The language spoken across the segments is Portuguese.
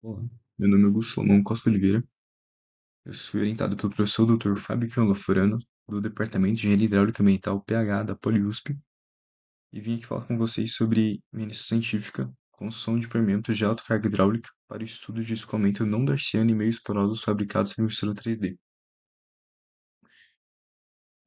Olá, meu nome é Gustavo Salomão é Costa Oliveira. Eu sou orientado pelo professor Dr. Fábio Quinola do Departamento de Engenharia Hidráulica Ambiental PH da PoliUSP, e vim aqui falar com vocês sobre mineração científica, construção de permeamentos de alta carga hidráulica para estudos de escoamento não darciano e meios porosos fabricados em impressora 3D.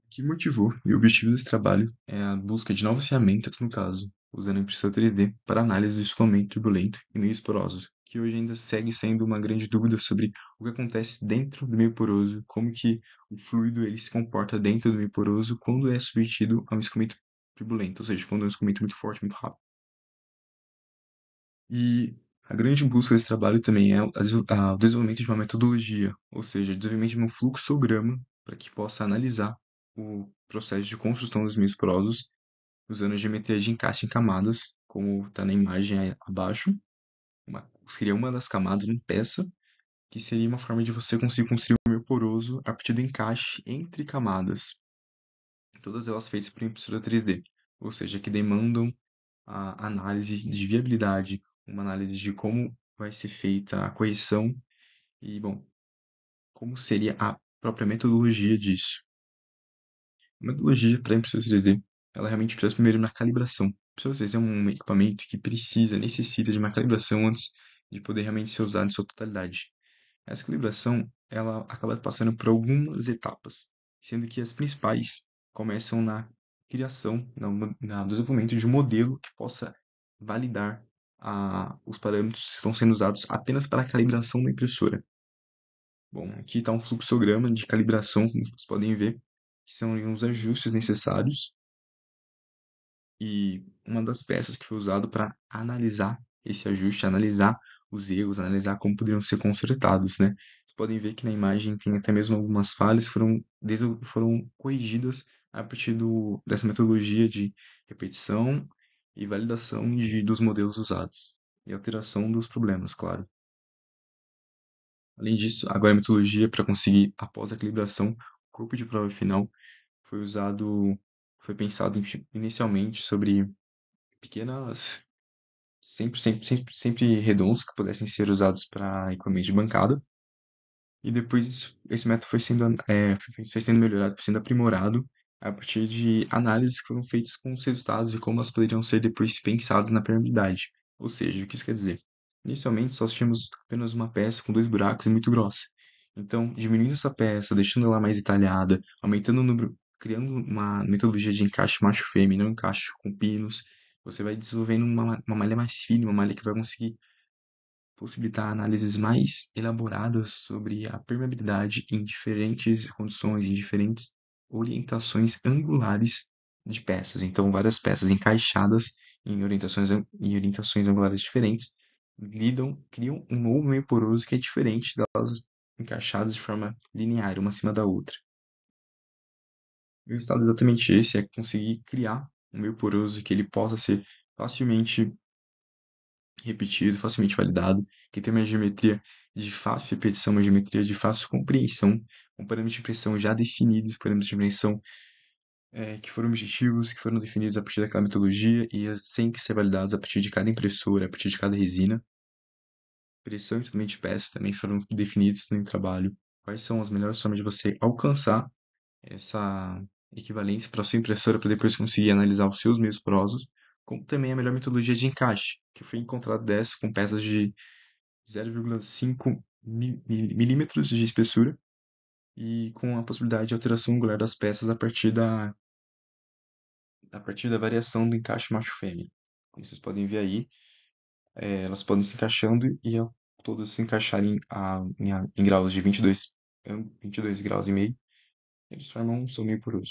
O que motivou e o objetivo desse trabalho é a busca de novas ferramentas, no caso, usando a impressora 3D para análise do escoamento turbulento e meios porosos, que hoje ainda segue sendo uma grande dúvida sobre o que acontece dentro do meio poroso, como que o fluido ele se comporta dentro do meio poroso quando é submetido a um escoamento turbulento, ou seja, quando é um escoamento muito forte, muito rápido. E a grande busca desse trabalho também é o desenvolvimento de uma metodologia, ou seja, o desenvolvimento de um fluxograma para que possa analisar o processo de construção dos meios porosos usando geometria de encaixe em camadas, como está na imagem abaixo, uma seria uma das camadas, em peça, que seria uma forma de você conseguir construir um meio poroso a partir do encaixe entre camadas. Todas elas feitas por impressora 3D, ou seja, que demandam a análise de viabilidade, uma análise de como vai ser feita a correção e, bom, como seria a própria metodologia disso. A metodologia para impressora 3D, ela realmente precisa primeiro na calibração. Para impressora 3D é um equipamento que precisa, necessita de uma calibração antes de poder realmente ser usado em sua totalidade. Essa calibração ela acaba passando por algumas etapas, sendo que as principais começam na criação, no desenvolvimento de um modelo que possa validar a, os parâmetros que estão sendo usados apenas para a calibração da impressora. Bom, aqui está um fluxograma de calibração, como vocês podem ver, que são os ajustes necessários. E uma das peças que foi usado para analisar esse ajuste, analisar os erros, analisar como poderiam ser consertados, né? Vocês podem ver que na imagem tem até mesmo algumas falhas que foram, foram corrigidas a partir do, dessa metodologia de repetição e validação de, dos modelos usados e alteração dos problemas, claro. Além disso, agora a metodologia para conseguir, após a calibração, o corpo de prova final foi usado, foi pensado inicialmente sobre pequenas sempre, sempre, sempre, sempre redondos que pudessem ser usados para equipamento de bancada. E depois esse método foi sendo, é, foi sendo melhorado, foi sendo aprimorado a partir de análises que foram feitas com os resultados e como elas poderiam ser depois pensadas na permeabilidade. Ou seja, o que isso quer dizer? Inicialmente só tínhamos apenas uma peça com dois buracos e muito grossa. Então, diminuindo essa peça, deixando ela mais detalhada, aumentando o número, criando uma metodologia de encaixe macho-fêmea, não encaixe com pinos, você vai desenvolvendo uma, uma malha mais fina, uma malha que vai conseguir possibilitar análises mais elaboradas sobre a permeabilidade em diferentes condições, em diferentes orientações angulares de peças. Então, várias peças encaixadas em orientações, em orientações angulares diferentes lidam, criam um novo meio poroso que é diferente delas encaixadas de forma linear, uma acima da outra. E o estado é exatamente esse é conseguir criar um meio poroso que ele possa ser facilmente repetido, facilmente validado, que tenha uma geometria de fácil repetição, uma geometria de fácil compreensão, com parâmetros de pressão já definidos, parâmetros de impressão é, que foram objetivos, que foram definidos a partir daquela metodologia e é sem que ser validados a partir de cada impressora, a partir de cada resina. Pressão e instrumento de peça também foram definidos no trabalho. Quais são as melhores formas de você alcançar essa equivalência para sua impressora para depois conseguir analisar os seus mesmos prosos, como também a melhor metodologia de encaixe, que foi encontrado dessa com peças de 0,5 milímetros de espessura e com a possibilidade de alteração angular das peças a partir da a partir da variação do encaixe macho-fêmea. Como vocês podem ver aí, é, elas podem se encaixando e todas se encaixarem a, em, a, em graus de 22, 22 graus e meio eles formam um sumo impuro.